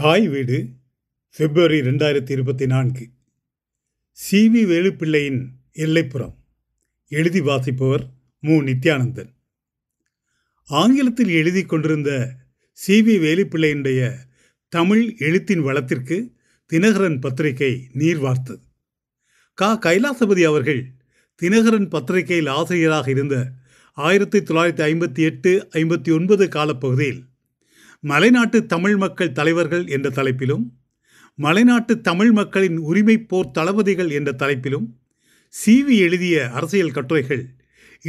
தாய் வீடு பிப்ரவரி ரெண்டாயிரத்தி இருபத்தி நான்கு சி வி வேலுப்பிள்ளையின் எல்லைப்புறம் எழுதி வாசிப்பவர் மு நித்யானந்தன் ஆங்கிலத்தில் எழுதி கொண்டிருந்த சி வி வேலுப்பிள்ளையினுடைய தமிழ் எழுத்தின் வளத்திற்கு தினகரன் பத்திரிகை நீர் வார்த்தது கா கைலாசபதி அவர்கள் தினகரன் பத்திரிகையில் ஆசிரியராக இருந்த ஆயிரத்தி தொள்ளாயிரத்தி ஐம்பத்தி எட்டு ஐம்பத்தி ஒன்பது காலப்பகுதியில் மலைநாட்டு தமிழ் மக்கள் தலைவர்கள் என்ற தலைப்பிலும் மலைநாட்டு தமிழ் மக்களின் உரிமை போர் தளபதிகள் என்ற தலைப்பிலும் சிவி எழுதிய அரசியல் கட்டுரைகள்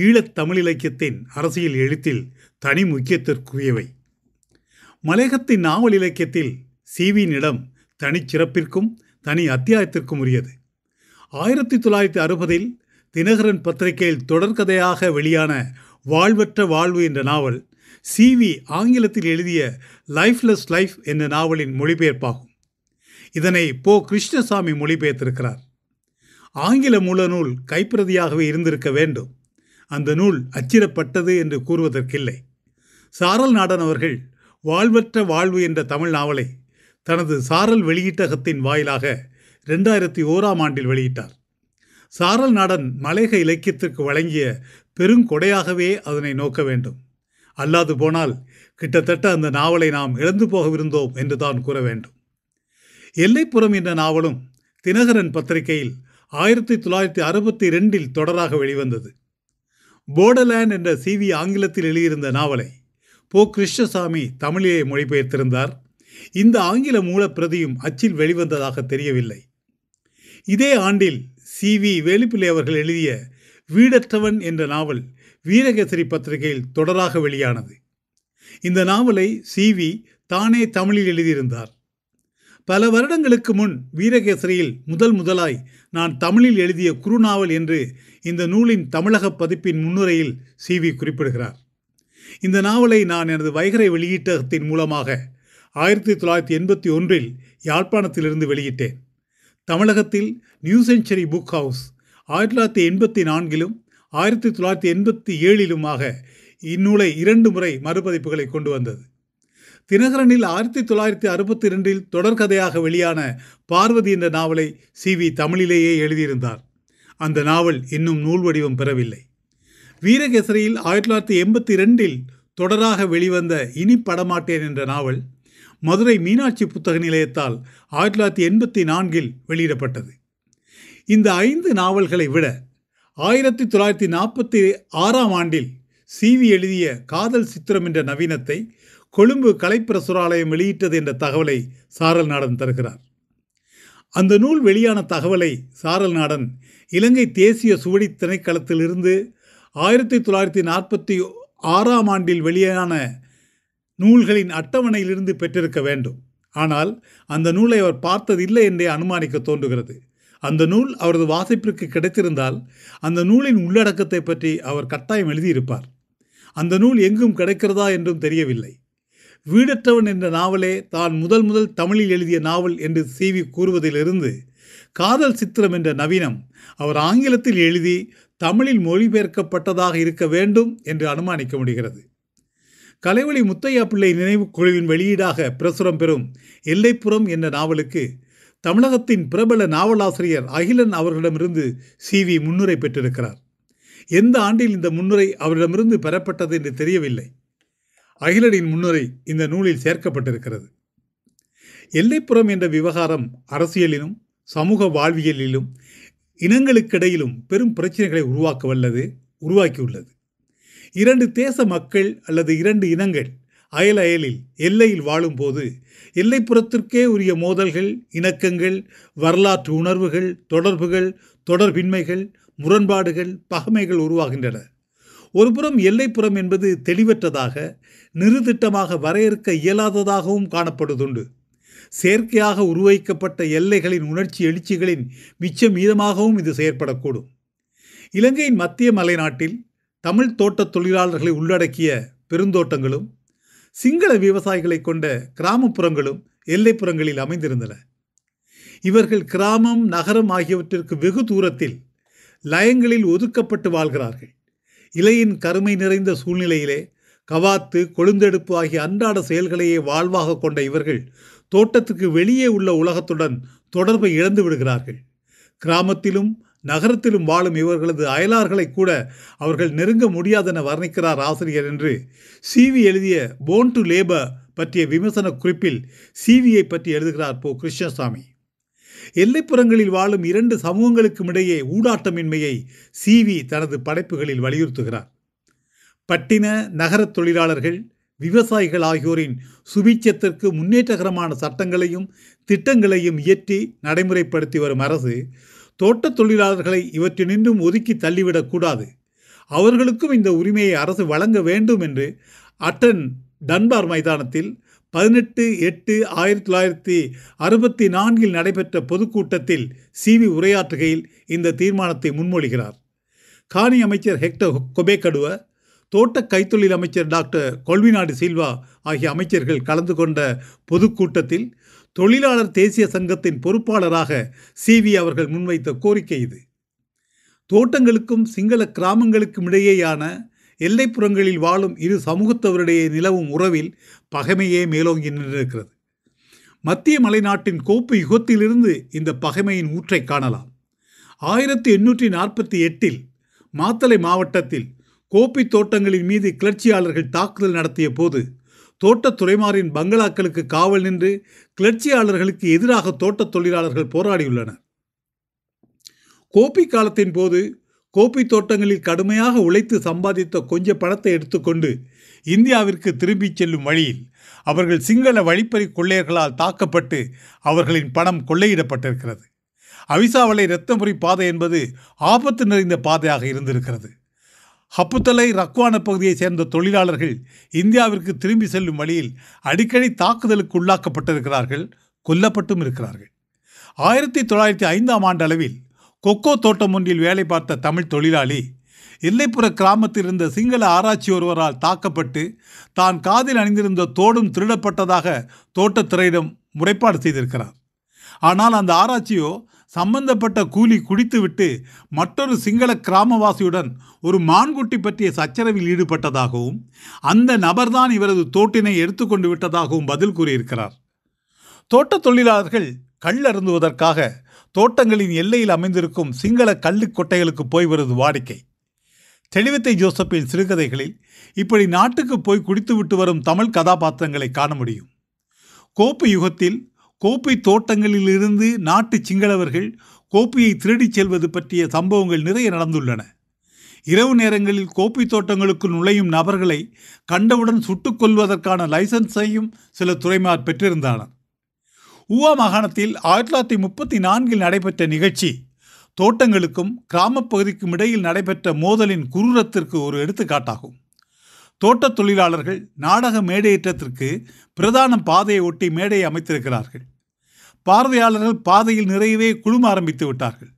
ஈழத் தமிழ் இலக்கியத்தின் அரசியல் எழுத்தில் தனி முக்கியத்திற்குரியவை மலையகத்தின் நாவல் இலக்கியத்தில் சீவியினிடம் தனிச்சிறப்பிற்கும் தனி அத்தியாயத்திற்கும் உரியது ஆயிரத்தி தொள்ளாயிரத்தி அறுபதில் தினகரன் பத்திரிகையில் தொடர்கதையாக வெளியான வாழ்வற்ற வாழ்வு என்ற நாவல் சிவி ஆங்கிலத்தில் எழுதிய லைஃப்லெஸ் லைஃப் என்ற நாவலின் மொழிபெயர்ப்பாகும் இதனை போ கிருஷ்ணசாமி மொழிபெயர்த்திருக்கிறார் ஆங்கில மூலநூல் கைப்பிரதியாகவே இருந்திருக்க வேண்டும் அந்த நூல் அச்சிடப்பட்டது என்று கூறுவதற்கில்லை சாரல் நாடன் அவர்கள் வாழ்வற்ற வாழ்வு என்ற தமிழ் நாவலை தனது சாரல் வெளியீட்டகத்தின் வாயிலாக ரெண்டாயிரத்தி ஓராம் ஆண்டில் வெளியிட்டார் சாரல் நாடன் மலேக இலக்கியத்திற்கு வழங்கிய பெருங்கொடையாகவே அதனை நோக்க வேண்டும் அல்லாது போனால் கிட்டத்தட்ட அந்த நாவலை நாம் இழந்து போகவிருந்தோம் என்று தான் கூற வேண்டும் எல்லைப்புறம் என்ற நாவலும் தினகரன் பத்திரிகையில் ஆயிரத்தி தொள்ளாயிரத்தி அறுபத்தி ரெண்டில் தொடராக வெளிவந்தது போடலேண்ட் என்ற சிவி ஆங்கிலத்தில் எழுதியிருந்த நாவலை போ கிருஷ்ணசாமி தமிழிலே மொழிபெயர்த்திருந்தார் இந்த ஆங்கில மூலப்பிரதியும் அச்சில் வெளிவந்ததாக தெரியவில்லை இதே ஆண்டில் சி வி வேலுப்பிள்ளை அவர்கள் எழுதிய வீடற்றவன் என்ற நாவல் வீரகேசரி பத்திரிகையில் தொடராக வெளியானது இந்த நாவலை சி வி தானே தமிழில் எழுதியிருந்தார் பல வருடங்களுக்கு முன் வீரகேசரியில் முதல் முதலாய் நான் தமிழில் எழுதிய குறுநாவல் என்று இந்த நூலின் தமிழக பதிப்பின் முன்னுரையில் சி வி குறிப்பிடுகிறார் இந்த நாவலை நான் எனது வைகரை வெளியீட்டகத்தின் மூலமாக ஆயிரத்தி தொள்ளாயிரத்தி எண்பத்தி ஒன்றில் யாழ்ப்பாணத்திலிருந்து வெளியிட்டேன் தமிழகத்தில் நியூ செஞ்சுரி புக் ஹவுஸ் ஆயிரத்தி தொள்ளாயிரத்தி எண்பத்தி நான்கிலும் ஆயிரத்தி தொள்ளாயிரத்தி எண்பத்தி ஏழிலுமாக இந்நூலை இரண்டு முறை மறுபதிப்புகளை கொண்டு வந்தது தினகரனில் ஆயிரத்தி தொள்ளாயிரத்தி அறுபத்தி ரெண்டில் தொடர்கதையாக வெளியான பார்வதி என்ற நாவலை சி வி தமிழிலேயே எழுதியிருந்தார் அந்த நாவல் இன்னும் நூல் வடிவம் பெறவில்லை வீரகேசரியில் ஆயிரத்தி தொள்ளாயிரத்தி எண்பத்தி ரெண்டில் தொடராக வெளிவந்த இனி படமாட்டேன் என்ற நாவல் மதுரை மீனாட்சி புத்தக நிலையத்தால் ஆயிரத்தி தொள்ளாயிரத்தி எண்பத்தி நான்கில் வெளியிடப்பட்டது இந்த ஐந்து நாவல்களை விட ஆயிரத்தி தொள்ளாயிரத்தி நாற்பத்தி ஆறாம் ஆண்டில் சிவி எழுதிய காதல் சித்திரம் என்ற நவீனத்தை கொழும்பு கலைப்பிரசுராலயம் வெளியிட்டது என்ற தகவலை சாரல் நாடன் தருகிறார் அந்த நூல் வெளியான தகவலை சாரல் நாடன் இலங்கை தேசிய சுவடி திணைக்களத்திலிருந்து ஆயிரத்தி தொள்ளாயிரத்தி நாற்பத்தி ஆறாம் ஆண்டில் வெளியான நூல்களின் அட்டவணையிலிருந்து பெற்றிருக்க வேண்டும் ஆனால் அந்த நூலை அவர் பார்த்ததில்லை என்றே அனுமானிக்க தோன்றுகிறது அந்த நூல் அவரது வாசிப்பிற்கு கிடைத்திருந்தால் அந்த நூலின் உள்ளடக்கத்தை பற்றி அவர் கட்டாயம் எழுதியிருப்பார் அந்த நூல் எங்கும் கிடைக்கிறதா என்றும் தெரியவில்லை வீடற்றவன் என்ற நாவலே தான் முதல் முதல் தமிழில் எழுதிய நாவல் என்று சீவி கூறுவதிலிருந்து காதல் சித்திரம் என்ற நவீனம் அவர் ஆங்கிலத்தில் எழுதி தமிழில் மொழிபெயர்க்கப்பட்டதாக இருக்க வேண்டும் என்று அனுமானிக்க முடிகிறது கலைவழி முத்தையா பிள்ளை நினைவு குழுவின் வெளியீடாக பிரசுரம் பெறும் எல்லைப்புறம் என்ற நாவலுக்கு தமிழகத்தின் பிரபல நாவலாசிரியர் அகிலன் அவர்களிடமிருந்து சி வி முன்னுரை பெற்றிருக்கிறார் எந்த ஆண்டில் இந்த முன்னுரை அவரிடமிருந்து பெறப்பட்டது என்று தெரியவில்லை அகிலனின் முன்னுரை இந்த நூலில் சேர்க்கப்பட்டிருக்கிறது எல்லைப்புறம் என்ற விவகாரம் அரசியலிலும் சமூக வாழ்வியலிலும் இனங்களுக்கிடையிலும் பெரும் பிரச்சனைகளை உருவாக்க வல்லது உருவாக்கியுள்ளது இரண்டு தேச மக்கள் அல்லது இரண்டு இனங்கள் அயல் அயலில் எல்லையில் வாழும்போது எல்லைப்புறத்திற்கே உரிய மோதல்கள் இணக்கங்கள் வரலாற்று உணர்வுகள் தொடர்புகள் தொடர்பின்மைகள் முரண்பாடுகள் பகமைகள் உருவாகின்றன ஒருபுறம் எல்லைப்புறம் என்பது தெளிவற்றதாக நிறுதிட்டமாக வரையறுக்க இயலாததாகவும் காணப்படுதுண்டு செயற்கையாக உருவகிக்கப்பட்ட எல்லைகளின் உணர்ச்சி எழுச்சிகளின் மிச்ச மீதமாகவும் இது செயற்படக்கூடும் இலங்கையின் மத்திய மலைநாட்டில் தமிழ் தோட்டத் தொழிலாளர்களை உள்ளடக்கிய பெருந்தோட்டங்களும் சிங்கள விவசாயிகளை கொண்ட கிராமப்புறங்களும் எல்லைப்புறங்களில் அமைந்திருந்தன இவர்கள் கிராமம் நகரம் ஆகியவற்றிற்கு வெகு தூரத்தில் லயங்களில் ஒதுக்கப்பட்டு வாழ்கிறார்கள் இலையின் கருமை நிறைந்த சூழ்நிலையிலே கவாத்து கொழுந்தெடுப்பு ஆகிய அன்றாட செயல்களையே வாழ்வாக கொண்ட இவர்கள் தோட்டத்துக்கு வெளியே உள்ள உலகத்துடன் தொடர்பை இழந்து விடுகிறார்கள் கிராமத்திலும் நகரத்திலும் வாழும் இவர்களது அயலார்களை கூட அவர்கள் நெருங்க முடியாதென வர்ணிக்கிறார் ஆசிரியர் என்று சிவி எழுதிய போன் டு லேபர் பற்றிய விமர்சன குறிப்பில் சிவியை பற்றி எழுதுகிறார் போ கிருஷ்ணசாமி எல்லைப்புறங்களில் வாழும் இரண்டு சமூகங்களுக்கும் இடையே ஊடாட்டமின்மையை சிவி தனது படைப்புகளில் வலியுறுத்துகிறார் பட்டின நகர தொழிலாளர்கள் விவசாயிகள் ஆகியோரின் சுபீட்சத்திற்கு முன்னேற்றகரமான சட்டங்களையும் திட்டங்களையும் இயற்றி நடைமுறைப்படுத்தி வரும் அரசு தோட்டத் தொழிலாளர்களை இவற்றினின்றும் ஒதுக்கி தள்ளிவிடக்கூடாது அவர்களுக்கும் இந்த உரிமையை அரசு வழங்க வேண்டும் என்று அட்டன் டன்பார் மைதானத்தில் பதினெட்டு எட்டு ஆயிரத்தி தொள்ளாயிரத்தி அறுபத்தி நான்கில் நடைபெற்ற பொதுக்கூட்டத்தில் சிவி உரையாற்றுகையில் இந்த தீர்மானத்தை முன்மொழிகிறார் காணி அமைச்சர் ஹெக்டர் கொபேகடுவ தோட்ட கைத்தொழில் அமைச்சர் டாக்டர் கொள்விநாடு சில்வா ஆகிய அமைச்சர்கள் கலந்து கொண்ட பொதுக்கூட்டத்தில் தொழிலாளர் தேசிய சங்கத்தின் பொறுப்பாளராக சிவி அவர்கள் முன்வைத்த கோரிக்கை இது தோட்டங்களுக்கும் சிங்கள கிராமங்களுக்கும் இடையேயான எல்லைப்புறங்களில் வாழும் இரு சமூகத்தவரிடையே நிலவும் உறவில் பகைமையே மேலோங்கி நின்றிருக்கிறது மத்திய மலைநாட்டின் கோப்பு யுகத்திலிருந்து இந்த பகைமையின் ஊற்றை காணலாம் ஆயிரத்தி எண்ணூற்றி நாற்பத்தி எட்டில் மாத்தலை மாவட்டத்தில் கோப்பி தோட்டங்களின் மீது கிளர்ச்சியாளர்கள் தாக்குதல் நடத்திய போது தோட்டத் துறைமாரின் பங்களாக்களுக்கு காவல் நின்று கிளர்ச்சியாளர்களுக்கு எதிராக தோட்டத் தொழிலாளர்கள் போராடியுள்ளனர் கோப்பி காலத்தின் போது கோப்பி தோட்டங்களில் கடுமையாக உழைத்து சம்பாதித்த கொஞ்ச பணத்தை எடுத்துக்கொண்டு இந்தியாவிற்கு திரும்பிச் செல்லும் வழியில் அவர்கள் சிங்கள வழிப்பறி கொள்ளையர்களால் தாக்கப்பட்டு அவர்களின் பணம் கொள்ளையிடப்பட்டிருக்கிறது அவிசாவளை இரத்தமுறை பாதை என்பது ஆபத்து நிறைந்த பாதையாக இருந்திருக்கிறது ஹப்புத்தலை ரக்வான பகுதியை சேர்ந்த தொழிலாளர்கள் இந்தியாவிற்கு திரும்பி செல்லும் வழியில் அடிக்கடி தாக்குதலுக்கு உள்ளாக்கப்பட்டிருக்கிறார்கள் கொல்லப்பட்டும் இருக்கிறார்கள் ஆயிரத்தி தொள்ளாயிரத்தி ஐந்தாம் ஆண்டு அளவில் கொக்கோ தோட்டம் ஒன்றில் வேலை பார்த்த தமிழ் தொழிலாளி எல்லைப்புற கிராமத்தில் இருந்த சிங்கள ஆராய்ச்சி ஒருவரால் தாக்கப்பட்டு தான் காதில் அணிந்திருந்த தோடும் திருடப்பட்டதாக தோட்டத்துறையிடம் முறைப்பாடு செய்திருக்கிறார் ஆனால் அந்த ஆராய்ச்சியோ சம்பந்தப்பட்ட கூலி குடித்துவிட்டு மற்றொரு சிங்கள கிராமவாசியுடன் ஒரு மான்குட்டி பற்றிய சச்சரவில் ஈடுபட்டதாகவும் அந்த நபர்தான் இவரது தோட்டினை எடுத்துக்கொண்டு விட்டதாகவும் பதில் கூறியிருக்கிறார் தோட்ட தொழிலாளர்கள் கல் அருந்துவதற்காக தோட்டங்களின் எல்லையில் அமைந்திருக்கும் சிங்கள கள்ளு கொட்டைகளுக்கு போய் வருவது வாடிக்கை தெளிவத்தை ஜோசப்பின் சிறுகதைகளில் இப்படி நாட்டுக்கு போய் குடித்துவிட்டு வரும் தமிழ் கதாபாத்திரங்களை காண முடியும் கோப்பு யுகத்தில் கோப்பை தோட்டங்களிலிருந்து நாட்டு சிங்களவர்கள் கோப்பையை திருடிச் செல்வது பற்றிய சம்பவங்கள் நிறைய நடந்துள்ளன இரவு நேரங்களில் கோப்பை தோட்டங்களுக்கு நுழையும் நபர்களை கண்டவுடன் சுட்டுக் கொள்வதற்கான லைசன்ஸையும் சில துறைமார் பெற்றிருந்தனர் ஊவா மாகாணத்தில் ஆயிரத்தி தொள்ளாயிரத்தி முப்பத்தி நான்கில் நடைபெற்ற நிகழ்ச்சி தோட்டங்களுக்கும் கிராமப்பகுதிக்கும் இடையில் நடைபெற்ற மோதலின் குரூரத்திற்கு ஒரு எடுத்துக்காட்டாகும் தோட்டத் தொழிலாளர்கள் நாடக மேடையேற்றத்திற்கு பிரதான பாதையை ஒட்டி மேடையை அமைத்திருக்கிறார்கள் பார்வையாளர்கள் பாதையில் நிறையவே குழும ஆரம்பித்து விட்டார்கள்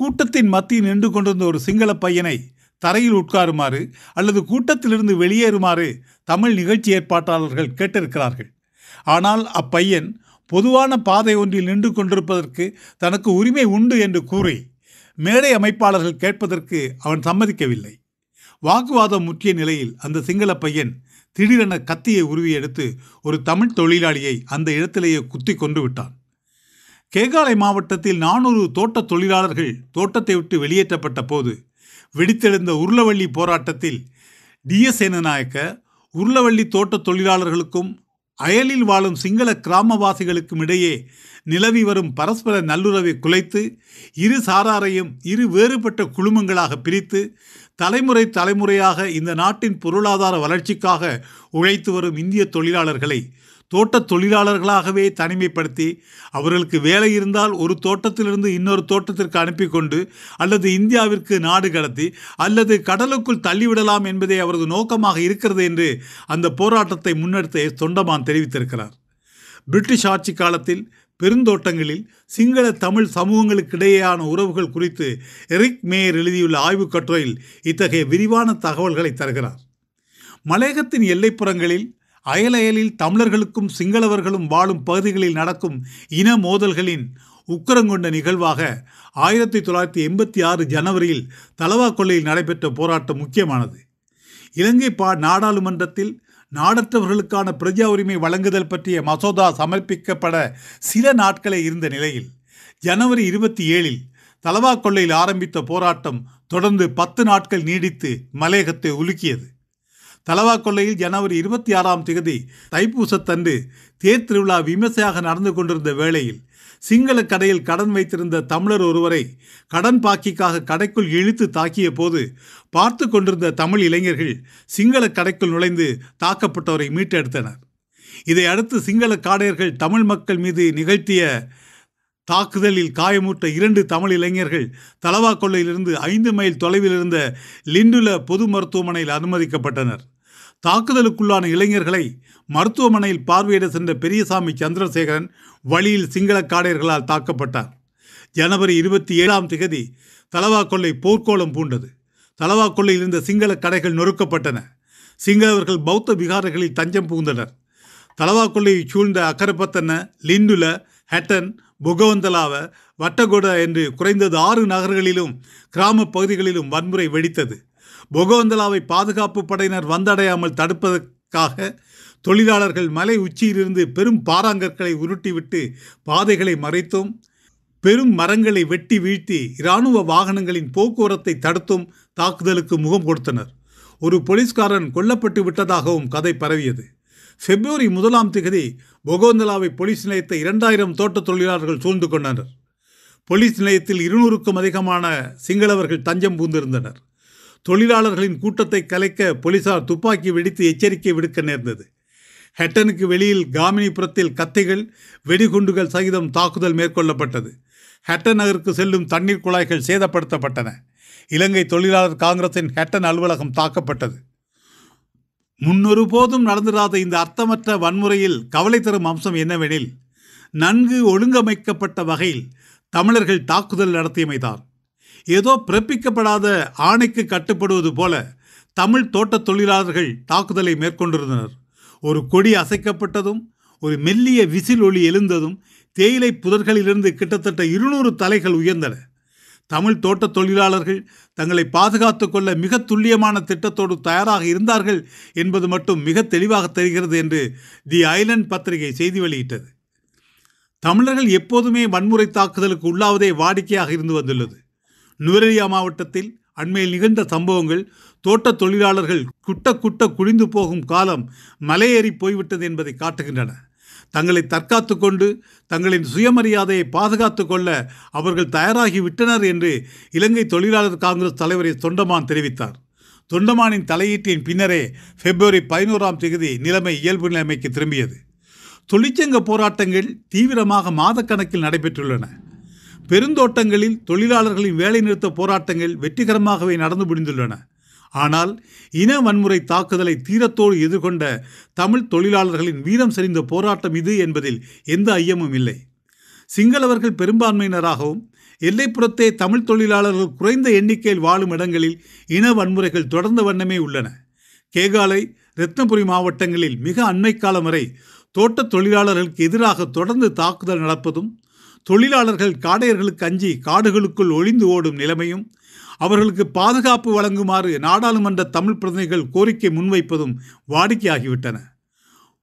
கூட்டத்தின் மத்தியில் நின்று கொண்டிருந்த ஒரு சிங்கள பையனை தரையில் உட்காருமாறு அல்லது கூட்டத்திலிருந்து வெளியேறுமாறு தமிழ் நிகழ்ச்சி ஏற்பாட்டாளர்கள் கேட்டிருக்கிறார்கள் ஆனால் அப்பையன் பொதுவான பாதை ஒன்றில் நின்று கொண்டிருப்பதற்கு தனக்கு உரிமை உண்டு என்று கூறி மேடை அமைப்பாளர்கள் கேட்பதற்கு அவன் சம்மதிக்கவில்லை வாக்குவாதம் முற்றிய நிலையில் அந்த சிங்கள பையன் திடீரென கத்தியை உருவி எடுத்து ஒரு தமிழ் தொழிலாளியை அந்த இடத்திலேயே குத்தி கொண்டு விட்டான் கேகாலை மாவட்டத்தில் நானூறு தோட்ட தொழிலாளர்கள் தோட்டத்தை விட்டு வெளியேற்றப்பட்ட போது வெடித்தெழுந்த உருளவள்ளி போராட்டத்தில் டிஎஸ் சேனநாயக்க உருளவள்ளி தோட்ட தொழிலாளர்களுக்கும் அயலில் வாழும் சிங்கள கிராமவாசிகளுக்கும் இடையே நிலவி வரும் பரஸ்பர நல்லுறவை குலைத்து இரு சாராரையும் இரு வேறுபட்ட குழுமங்களாக பிரித்து தலைமுறை தலைமுறையாக இந்த நாட்டின் பொருளாதார வளர்ச்சிக்காக உழைத்து வரும் இந்திய தொழிலாளர்களை தோட்டத் தொழிலாளர்களாகவே தனிமைப்படுத்தி அவர்களுக்கு வேலை இருந்தால் ஒரு தோட்டத்திலிருந்து இன்னொரு தோட்டத்திற்கு அனுப்பிக்கொண்டு அல்லது இந்தியாவிற்கு நாடு கடத்தி அல்லது கடலுக்குள் தள்ளிவிடலாம் என்பதே அவரது நோக்கமாக இருக்கிறது என்று அந்த போராட்டத்தை முன்னெடுத்த தொண்டமான் தெரிவித்திருக்கிறார் பிரிட்டிஷ் ஆட்சி காலத்தில் பெருந்தோட்டங்களில் சிங்கள தமிழ் சமூகங்களுக்கிடையேயான உறவுகள் குறித்து எரிக் மேயர் எழுதியுள்ள ஆய்வுக் கட்டுரையில் இத்தகைய விரிவான தகவல்களை தருகிறார் மலையகத்தின் எல்லைப்புறங்களில் அயலயலில் தமிழர்களுக்கும் சிங்களவர்களும் வாழும் பகுதிகளில் நடக்கும் இன மோதல்களின் உக்கரங்கொண்ட நிகழ்வாக ஆயிரத்தி தொள்ளாயிரத்தி எண்பத்தி ஆறு ஜனவரியில் தலவா கொள்ளையில் நடைபெற்ற போராட்டம் முக்கியமானது இலங்கை பா நாடாளுமன்றத்தில் நாடற்றவர்களுக்கான பிரஜா உரிமை வழங்குதல் பற்றிய மசோதா சமர்ப்பிக்கப்பட சில நாட்களே இருந்த நிலையில் ஜனவரி இருபத்தி ஏழில் தலவா கொள்ளையில் ஆரம்பித்த போராட்டம் தொடர்ந்து பத்து நாட்கள் நீடித்து மலையகத்தை உலுக்கியது தலவா கொள்ளையில் ஜனவரி இருபத்தி ஆறாம் தேதி தைப்பூசத்தன்று தேர் திருவிழா விமர்சையாக நடந்து கொண்டிருந்த வேளையில் சிங்கள கடையில் கடன் வைத்திருந்த தமிழர் ஒருவரை கடன் பாக்கிக்காக கடைக்குள் இழுத்து தாக்கிய போது பார்த்து கொண்டிருந்த தமிழ் இளைஞர்கள் சிங்கள கடைக்குள் நுழைந்து தாக்கப்பட்டவரை மீட்டெடுத்தனர் இதையடுத்து சிங்கள காடையர்கள் தமிழ் மக்கள் மீது நிகழ்த்திய தாக்குதலில் காயமூட்ட இரண்டு தமிழ் இளைஞர்கள் தலவா கொள்ளையிலிருந்து ஐந்து மைல் தொலைவில் இருந்த லிண்டுல பொது மருத்துவமனையில் அனுமதிக்கப்பட்டனர் தாக்குதலுக்குள்ளான இளைஞர்களை மருத்துவமனையில் பார்வையிட சென்ற பெரியசாமி சந்திரசேகரன் வழியில் சிங்கள காடையர்களால் தாக்கப்பட்டார் ஜனவரி இருபத்தி ஏழாம் திகதி தலவா போர்க்கோளம் பூண்டது தலவா இருந்த சிங்கள கடைகள் நொறுக்கப்பட்டன சிங்களவர்கள் பௌத்த விகாரங்களில் தஞ்சம் புகுந்தனர் தலவா சூழ்ந்த அக்கரப்பத்தன லிண்டுல ஹட்டன் புகவந்தலாவ வட்டகொட என்று குறைந்தது ஆறு நகர்களிலும் கிராம பகுதிகளிலும் வன்முறை வெடித்தது பொகோந்தலாவை பாதுகாப்பு படையினர் வந்தடையாமல் தடுப்பதற்காக தொழிலாளர்கள் மலை உச்சியிலிருந்து பெரும் பாறாங்கற்களை உருட்டிவிட்டு பாதைகளை மறைத்தும் பெரும் மரங்களை வெட்டி வீழ்த்தி இராணுவ வாகனங்களின் போக்குவரத்தை தடுத்தும் தாக்குதலுக்கு முகம் கொடுத்தனர் ஒரு போலீஸ்காரன் கொல்லப்பட்டு விட்டதாகவும் கதை பரவியது பிப்ரவரி முதலாம் திகதி பொகோந்தலாவை போலீஸ் நிலையத்தை இரண்டாயிரம் தோட்ட தொழிலாளர்கள் சூழ்ந்து கொண்டனர் போலீஸ் நிலையத்தில் இருநூறுக்கும் அதிகமான சிங்களவர்கள் தஞ்சம் பூந்திருந்தனர் தொழிலாளர்களின் கூட்டத்தை கலைக்க போலீசார் துப்பாக்கி வெடித்து எச்சரிக்கை விடுக்க நேர்ந்தது ஹெட்டனுக்கு வெளியில் காமினிபுரத்தில் கத்தைகள் வெடிகுண்டுகள் சகிதம் தாக்குதல் மேற்கொள்ளப்பட்டது ஹெட்டன் நகருக்கு செல்லும் தண்ணீர் குழாய்கள் சேதப்படுத்தப்பட்டன இலங்கை தொழிலாளர் காங்கிரசின் ஹெட்டன் அலுவலகம் தாக்கப்பட்டது முன்னொருபோதும் நடந்திராத இந்த அர்த்தமற்ற வன்முறையில் கவலை தரும் அம்சம் என்னவெனில் நன்கு ஒழுங்கமைக்கப்பட்ட வகையில் தமிழர்கள் தாக்குதல் நடத்தியமைதான் ஏதோ பிறப்பிக்கப்படாத ஆணைக்கு கட்டுப்படுவது போல தமிழ் தோட்ட தொழிலாளர்கள் தாக்குதலை மேற்கொண்டிருந்தனர் ஒரு கொடி அசைக்கப்பட்டதும் ஒரு மெல்லிய விசில் ஒளி எழுந்ததும் தேயிலை புதர்களிலிருந்து கிட்டத்தட்ட இருநூறு தலைகள் உயர்ந்தன தமிழ் தோட்ட தொழிலாளர்கள் தங்களை பாதுகாத்து கொள்ள மிக துல்லியமான திட்டத்தோடு தயாராக இருந்தார்கள் என்பது மட்டும் மிக தெளிவாக தெரிகிறது என்று தி ஐலண்ட் பத்திரிகை செய்தி வெளியிட்டது தமிழர்கள் எப்போதுமே வன்முறை தாக்குதலுக்கு உள்ளாவதே வாடிக்கையாக இருந்து வந்துள்ளது நுவரெலியா மாவட்டத்தில் அண்மையில் நிகழ்ந்த சம்பவங்கள் தோட்ட தொழிலாளர்கள் குட்ட குட்ட குழிந்து போகும் காலம் மலையேறி போய்விட்டது என்பதை காட்டுகின்றன தங்களை தற்காத்து கொண்டு தங்களின் சுயமரியாதையை பாதுகாத்து கொள்ள அவர்கள் தயாராகி விட்டனர் என்று இலங்கை தொழிலாளர் காங்கிரஸ் தலைவரை தொண்டமான் தெரிவித்தார் தொண்டமானின் தலையீட்டின் பின்னரே பிப்ரவரி பதினோராம் தேதி நிலைமை இயல்பு நிலைமைக்கு திரும்பியது தொழிற்சங்க போராட்டங்கள் தீவிரமாக மாதக்கணக்கில் நடைபெற்றுள்ளன பெருந்தோட்டங்களில் தொழிலாளர்களின் வேலைநிறுத்த போராட்டங்கள் வெற்றிகரமாகவே நடந்து முடிந்துள்ளன ஆனால் இன வன்முறை தாக்குதலை தீரத்தோடு எதிர்கொண்ட தமிழ் தொழிலாளர்களின் வீரம் செறிந்த போராட்டம் இது என்பதில் எந்த ஐயமும் இல்லை சிங்களவர்கள் பெரும்பான்மையினராகவும் எல்லைப்புறத்தே தமிழ் தொழிலாளர்கள் குறைந்த எண்ணிக்கையில் வாழும் இடங்களில் இன வன்முறைகள் தொடர்ந்த வண்ணமே உள்ளன கேகாலை ரத்னபுரி மாவட்டங்களில் மிக அண்மை காலம் வரை தோட்டத் தொழிலாளர்களுக்கு எதிராக தொடர்ந்து தாக்குதல் நடப்பதும் தொழிலாளர்கள் காடையர்களுக்கு அஞ்சி காடுகளுக்குள் ஒளிந்து ஓடும் நிலைமையும் அவர்களுக்கு பாதுகாப்பு வழங்குமாறு நாடாளுமன்ற தமிழ் பிரதிநிதிகள் கோரிக்கை முன்வைப்பதும் வாடிக்கையாகிவிட்டன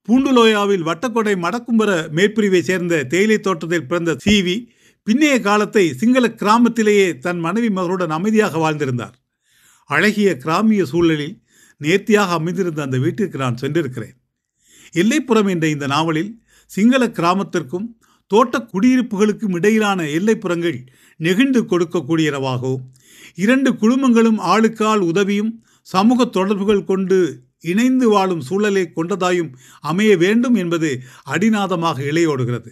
பூண்டுலோயாவில் வட்டக்கொடை மடக்கும்பர மேற்பிரிவை சேர்ந்த தேயிலை தோட்டத்தில் பிறந்த சிவி பின்னைய காலத்தை சிங்கள கிராமத்திலேயே தன் மனைவி மகளுடன் அமைதியாக வாழ்ந்திருந்தார் அழகிய கிராமிய சூழலில் நேர்த்தியாக அமைந்திருந்த அந்த வீட்டிற்கு நான் சென்றிருக்கிறேன் எல்லைப்புறம் என்ற இந்த நாவலில் சிங்கள கிராமத்திற்கும் தோட்ட குடியிருப்புகளுக்கும் இடையிலான எல்லைப்புறங்கள் நெகிழ்ந்து கொடுக்கக்கூடியனவாகவும் இரண்டு குழுமங்களும் ஆளுக்கால் உதவியும் சமூக தொடர்புகள் கொண்டு இணைந்து வாழும் சூழலை கொண்டதாயும் அமைய வேண்டும் என்பது அடிநாதமாக இளையோடுகிறது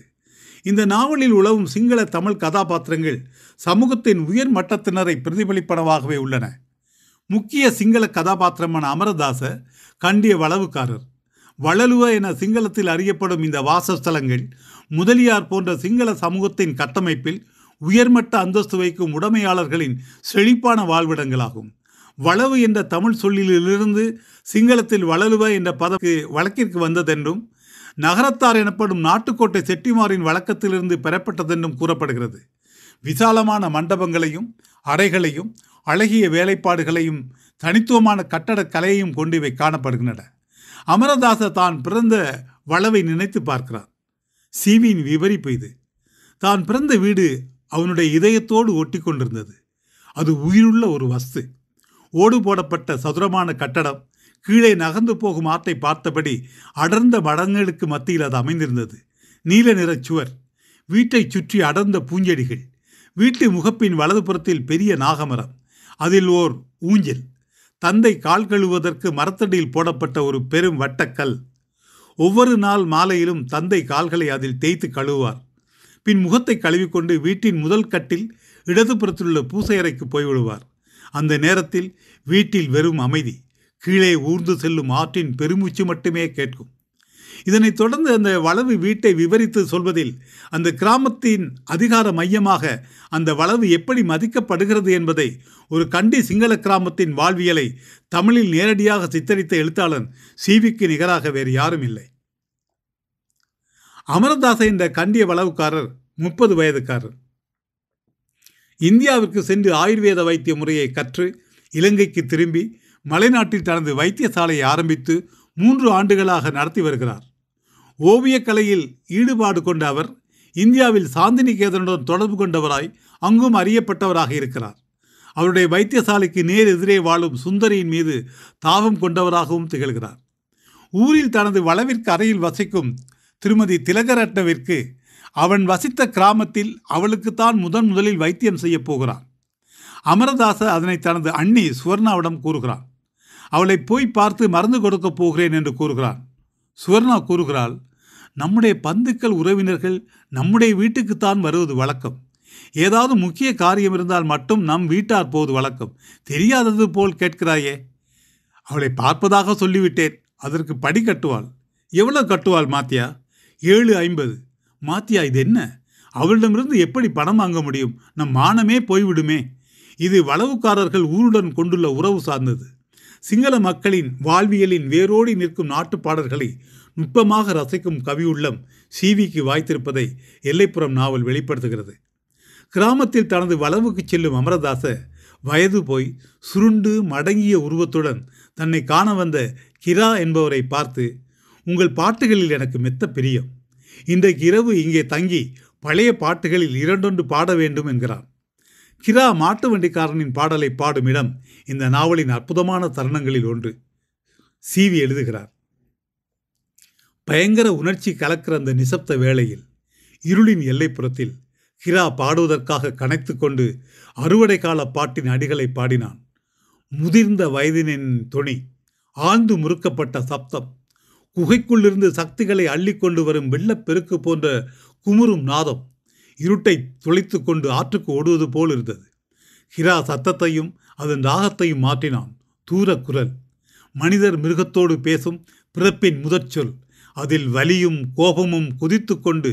இந்த நாவலில் உழவும் சிங்கள தமிழ் கதாபாத்திரங்கள் சமூகத்தின் உயர் மட்டத்தினரை பிரதிபலிப்பனவாகவே உள்ளன முக்கிய சிங்கள கதாபாத்திரமான அமரதாச கண்டிய வளவுக்காரர் வளலுவ என சிங்களத்தில் அறியப்படும் இந்த வாசஸ்தலங்கள் முதலியார் போன்ற சிங்கள சமூகத்தின் கட்டமைப்பில் உயர்மட்ட அந்தஸ்து வைக்கும் உடமையாளர்களின் செழிப்பான வாழ்விடங்களாகும் வளவு என்ற தமிழ் சொல்லிலிருந்து சிங்களத்தில் வளலுவ என்ற பதக்கு வழக்கிற்கு வந்ததென்றும் நகரத்தார் எனப்படும் நாட்டுக்கோட்டை செட்டிமாரின் வழக்கத்திலிருந்து பெறப்பட்டதென்றும் கூறப்படுகிறது விசாலமான மண்டபங்களையும் அறைகளையும் அழகிய வேலைப்பாடுகளையும் தனித்துவமான கட்டடக் கலையையும் கொண்டு இவை காணப்படுகின்றன அமரதாச தான் பிறந்த வளவை நினைத்து பார்க்கிறான் சிவியின் விபரிப்பு இது தான் பிறந்த வீடு அவனுடைய இதயத்தோடு ஒட்டி கொண்டிருந்தது அது உயிருள்ள ஒரு வஸ்து ஓடு போடப்பட்ட சதுரமான கட்டடம் கீழே நகர்ந்து போகும் ஆட்டை பார்த்தபடி அடர்ந்த மடங்களுக்கு மத்தியில் அது அமைந்திருந்தது நீல நிறச் சுவர் வீட்டை சுற்றி அடர்ந்த பூஞ்செடிகள் வீட்டு முகப்பின் வலதுபுறத்தில் பெரிய நாகமரம் அதில் ஓர் ஊஞ்சல் தந்தை கால் கழுவுவதற்கு மரத்தடியில் போடப்பட்ட ஒரு பெரும் வட்டக்கல் ஒவ்வொரு நாள் மாலையிலும் தந்தை கால்களை அதில் தேய்த்து கழுவுவார் பின் முகத்தை கழுவிக்கொண்டு வீட்டின் முதல் கட்டில் உள்ள பூசையறைக்கு போய்விடுவார் அந்த நேரத்தில் வீட்டில் வெறும் அமைதி கீழே ஊர்ந்து செல்லும் ஆற்றின் பெருமூச்சு மட்டுமே கேட்கும் இதனைத் தொடர்ந்து அந்த வளவு வீட்டை விவரித்து சொல்வதில் அந்த கிராமத்தின் அதிகார மையமாக அந்த வளவு எப்படி மதிக்கப்படுகிறது என்பதை ஒரு கண்டி சிங்கள கிராமத்தின் வாழ்வியலை தமிழில் நேரடியாக சித்தரித்த எழுத்தாளன் சிவிக்கு நிகராக வேறு யாரும் இல்லை அமரதாச என்ற கண்டிய வளவுக்காரர் முப்பது வயதுக்காரர் இந்தியாவிற்கு சென்று ஆயுர்வேத வைத்திய முறையை கற்று இலங்கைக்கு திரும்பி மலைநாட்டில் தனது வைத்தியசாலையை ஆரம்பித்து மூன்று ஆண்டுகளாக நடத்தி வருகிறார் ஓவியக்கலையில் ஈடுபாடு கொண்ட அவர் இந்தியாவில் சாந்தினிகேதனுடன் தொடர்பு கொண்டவராய் அங்கும் அறியப்பட்டவராக இருக்கிறார் அவருடைய வைத்தியசாலைக்கு நேர் எதிரே வாழும் சுந்தரியின் மீது தாபம் கொண்டவராகவும் திகழ்கிறார் ஊரில் தனது வளவிற்கு அறையில் வசிக்கும் திருமதி திலகரட்னவிற்கு அவன் வசித்த கிராமத்தில் அவளுக்குத்தான் முதன் முதலில் வைத்தியம் செய்யப் போகிறான் அமரதாச அதனை தனது அண்ணி சுவர்ணாவிடம் கூறுகிறான் அவளை போய் பார்த்து மருந்து கொடுக்கப் போகிறேன் என்று கூறுகிறான் சுவர்ணா கூறுகிறாள் நம்முடைய பந்துக்கள் உறவினர்கள் நம்முடைய வீட்டுக்குத்தான் வருவது வழக்கம் ஏதாவது முக்கிய காரியம் இருந்தால் மட்டும் நம் வீட்டார் போவது வழக்கம் தெரியாதது போல் கேட்கிறாயே அவளை பார்ப்பதாக சொல்லிவிட்டேன் அதற்கு படி கட்டுவாள் எவ்வளோ கட்டுவாள் மாத்தியா ஏழு ஐம்பது மாத்தியா இது என்ன அவளிடமிருந்து எப்படி பணம் வாங்க முடியும் நம் மானமே போய்விடுமே இது வளவுக்காரர்கள் ஊருடன் கொண்டுள்ள உறவு சார்ந்தது சிங்கள மக்களின் வாழ்வியலின் வேரோடி நிற்கும் நாட்டுப் பாடல்களை நுட்பமாக ரசிக்கும் கவி உள்ளம் சிவிக்கு வாய்த்திருப்பதை எல்லைப்புறம் நாவல் வெளிப்படுத்துகிறது கிராமத்தில் தனது வளவுக்கு செல்லும் அமரதாச வயது போய் சுருண்டு மடங்கிய உருவத்துடன் தன்னை காண வந்த கிரா என்பவரை பார்த்து உங்கள் பாட்டுகளில் எனக்கு மெத்த பிரியம் இன்றைக்கு இரவு இங்கே தங்கி பழைய பாட்டுகளில் இரண்டொன்று பாட வேண்டும் என்கிறான் கிரா மாட்டு வண்டிக்காரனின் பாடலை பாடும் இடம் இந்த நாவலின் அற்புதமான தருணங்களில் ஒன்று சீவி எழுதுகிறார் பயங்கர உணர்ச்சி கலக்கிற அந்த நிசப்த வேளையில் இருளின் எல்லைப்புறத்தில் கிரா பாடுவதற்காக கனைத்து கொண்டு அறுவடை கால பாட்டின் அடிகளை பாடினான் முதிர்ந்த வயதினின் துணி ஆழ்ந்து முறுக்கப்பட்ட சப்தம் குகைக்குள்ளிருந்து சக்திகளை அள்ளி கொண்டு வரும் வெள்ளப்பெருக்கு போன்ற குமுறும் நாதம் இருட்டை துளைத்து கொண்டு ஆற்றுக்கு ஓடுவது போல் இருந்தது ஹிரா சத்தத்தையும் அதன் ராகத்தையும் மாற்றினான் தூர குரல் மனிதர் மிருகத்தோடு பேசும் பிறப்பின் முதற்சொல் அதில் வலியும் கோபமும் கொதித்து கொண்டு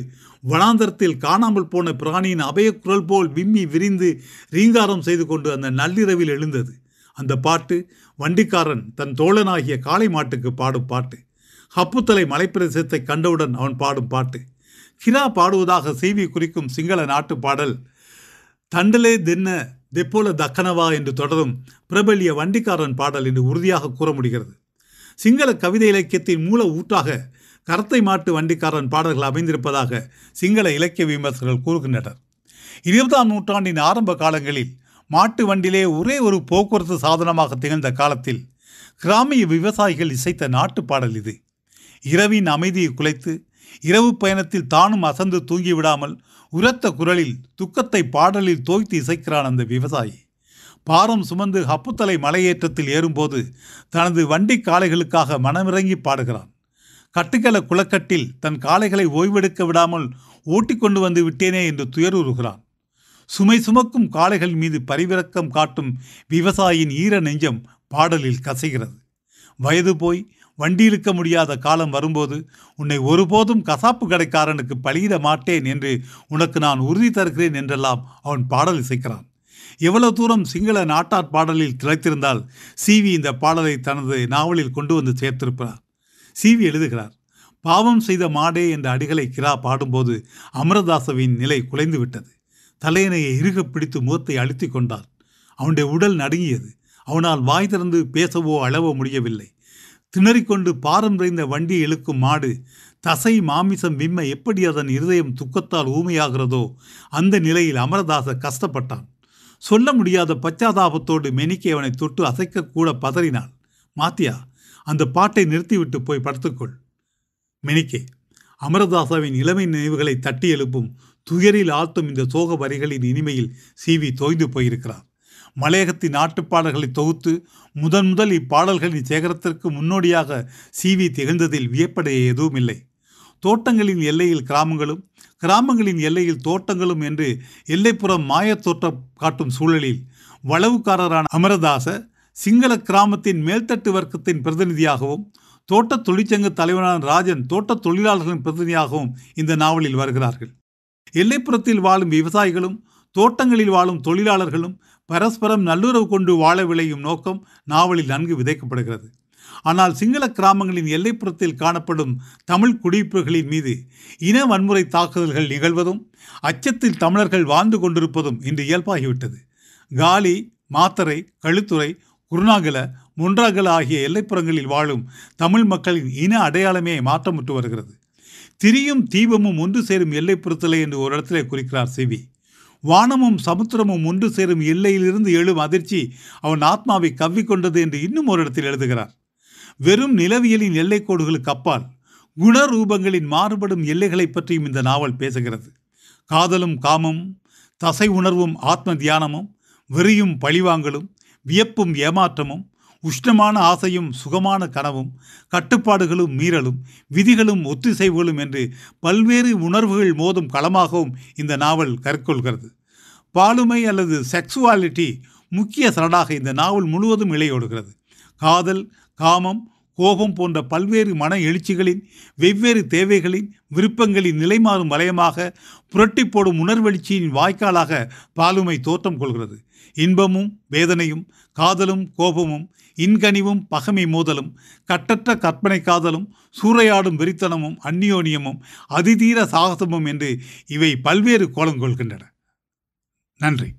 வனாந்தரத்தில் காணாமல் போன பிராணியின் அபயக்குரல் போல் விம்மி விரிந்து ரீங்காரம் செய்து கொண்டு அந்த நள்ளிரவில் எழுந்தது அந்த பாட்டு வண்டிக்காரன் தன் தோழனாகிய காளை மாட்டுக்கு பாடும் பாட்டு ஹப்புத்தலை மலைப்பிரதேசத்தை கண்டவுடன் அவன் பாடும் பாட்டு ஹினா பாடுவதாக செய்தி குறிக்கும் சிங்கள நாட்டு பாடல் தண்டலே தின்ன தெப்போல தக்கனவா என்று தொடரும் பிரபலிய வண்டிக்காரன் பாடல் என்று உறுதியாக கூற முடிகிறது சிங்கள கவிதை இலக்கியத்தின் மூல ஊட்டாக கரத்தை மாட்டு வண்டிக்காரன் பாடல்கள் அமைந்திருப்பதாக சிங்கள இலக்கிய விமர்சகர்கள் கூறுகின்றனர் இருபதாம் நூற்றாண்டின் ஆரம்ப காலங்களில் மாட்டு வண்டிலே ஒரே ஒரு போக்குவரத்து சாதனமாக திகழ்ந்த காலத்தில் கிராமிய விவசாயிகள் இசைத்த நாட்டு பாடல் இது இரவின் அமைதியை குலைத்து இரவு பயணத்தில் தானும் அசந்து தூங்கிவிடாமல் உரத்த குரலில் துக்கத்தை பாடலில் தோய்த்து இசைக்கிறான் அந்த விவசாயி பாரம் சுமந்து ஹப்புத்தலை மலையேற்றத்தில் ஏறும்போது தனது வண்டி காளைகளுக்காக மனமிறங்கி பாடுகிறான் கட்டுக்கல குளக்கட்டில் தன் காளைகளை ஓய்வெடுக்க விடாமல் ஓட்டி கொண்டு வந்து விட்டேனே என்று துயருறுகிறான் சுமை சுமக்கும் காளைகள் மீது பரிவிறக்கம் காட்டும் விவசாயியின் ஈர நெஞ்சம் பாடலில் கசைகிறது வயது போய் வண்டி இருக்க முடியாத காலம் வரும்போது உன்னை ஒருபோதும் கசாப்பு கடைக்காரனுக்கு பழியிட மாட்டேன் என்று உனக்கு நான் உறுதி தருகிறேன் என்றெல்லாம் அவன் பாடல் இசைக்கிறான் எவ்வளவு தூரம் சிங்கள நாட்டார் பாடலில் திளைத்திருந்தால் சிவி இந்த பாடலை தனது நாவலில் கொண்டு வந்து சேர்த்திருப்பார் சிவி எழுதுகிறார் பாவம் செய்த மாடே என்ற அடிகளை கிரா பாடும்போது அமரதாசவின் நிலை குலைந்து விட்டது தலையணையை இறுக பிடித்து முகத்தை அழுத்தி கொண்டார் அவனுடைய உடல் நடுங்கியது அவனால் வாய் திறந்து பேசவோ அளவோ முடியவில்லை திணறிக்கொண்டு பாரம் நிறைந்த வண்டியை இழுக்கும் மாடு தசை மாமிசம் விம்ம எப்படி அதன் இருதயம் துக்கத்தால் ஊமையாகிறதோ அந்த நிலையில் அமரதாச கஷ்டப்பட்டான் சொல்ல முடியாத பச்சாதாபத்தோடு மெனிக்கை அவனை தொட்டு அசைக்கக்கூட பதறினாள் மாத்தியா அந்த பாட்டை நிறுத்திவிட்டு போய் படுத்துக்கொள் மெனிக்கே அமரதாசாவின் இளமை நினைவுகளை தட்டி எழுப்பும் துயரில் ஆழ்த்தும் இந்த சோக வரிகளின் இனிமையில் சிவி தோய்ந்து போயிருக்கிறார் மலையகத்தின் நாட்டுப்பாடல்களை தொகுத்து முதன் முதல் இப்பாடல்களின் சேகரத்திற்கு முன்னோடியாக சிவி திகழ்ந்ததில் வியப்படைய எதுவும் இல்லை தோட்டங்களின் எல்லையில் கிராமங்களும் கிராமங்களின் எல்லையில் தோட்டங்களும் என்று எல்லைப்புறம் மாயத்தோட்டம் காட்டும் சூழலில் வளவுக்காரரான அமரதாச சிங்கள கிராமத்தின் மேல்தட்டு வர்க்கத்தின் பிரதிநிதியாகவும் தோட்ட தொழிற்சங்க தலைவரான ராஜன் தோட்ட தொழிலாளர்களின் பிரதிநிதியாகவும் இந்த நாவலில் வருகிறார்கள் எல்லைப்புறத்தில் வாழும் விவசாயிகளும் தோட்டங்களில் வாழும் தொழிலாளர்களும் பரஸ்பரம் நல்லுறவு கொண்டு வாழ விளையும் நோக்கம் நாவலில் நன்கு விதைக்கப்படுகிறது ஆனால் சிங்கள கிராமங்களின் எல்லைப்புறத்தில் காணப்படும் தமிழ் குடியிருப்புகளின் மீது இன வன்முறை தாக்குதல்கள் நிகழ்வதும் அச்சத்தில் தமிழர்கள் வாழ்ந்து கொண்டிருப்பதும் இன்று இயல்பாகிவிட்டது காலி மாத்தரை கழுத்துறை குருணாகல முன்றாகல ஆகிய எல்லைப்புறங்களில் வாழும் தமிழ் மக்களின் இன அடையாளமே மாற்றமுட்டு வருகிறது திரியும் தீபமும் ஒன்று சேரும் எல்லைப்புறத்திலே என்று ஒரு இடத்திலே குறிக்கிறார் சிவி வானமும் சமுத்திரமும் ஒன்று சேரும் எல்லையிலிருந்து எழும் அதிர்ச்சி அவன் ஆத்மாவை கவ்விக்கொண்டது என்று இன்னும் ஒரு இடத்தில் எழுதுகிறார் வெறும் நிலவியலின் எல்லைக்கோடுகளுக்கு அப்பால் குணரூபங்களின் மாறுபடும் எல்லைகளை பற்றியும் இந்த நாவல் பேசுகிறது காதலும் காமம் தசை உணர்வும் ஆத்ம தியானமும் வெறியும் பழிவாங்கலும் வியப்பும் ஏமாற்றமும் உஷ்ணமான ஆசையும் சுகமான கனவும் கட்டுப்பாடுகளும் மீறலும் விதிகளும் ஒத்திசைவுகளும் என்று பல்வேறு உணர்வுகள் மோதும் களமாகவும் இந்த நாவல் கற்கொள்கிறது பாலுமை அல்லது செக்ஸுவாலிட்டி முக்கிய சரடாக இந்த நாவல் முழுவதும் இழையோடுகிறது காதல் காமம் கோபம் போன்ற பல்வேறு மன எழுச்சிகளின் வெவ்வேறு தேவைகளின் விருப்பங்களின் நிலைமாறும் வலயமாக புரட்டி போடும் உணர்வெழுச்சியின் வாய்க்காலாக பாலுமை தோற்றம் கொள்கிறது இன்பமும் வேதனையும் காதலும் கோபமும் இன்கனிவும் பகமை மோதலும் கட்டற்ற கற்பனை காதலும் சூறையாடும் வெறித்தனமும் அந்நியோனியமும் அதிதீர சாகசமும் என்று இவை பல்வேறு கோலம் கொள்கின்றன நன்றி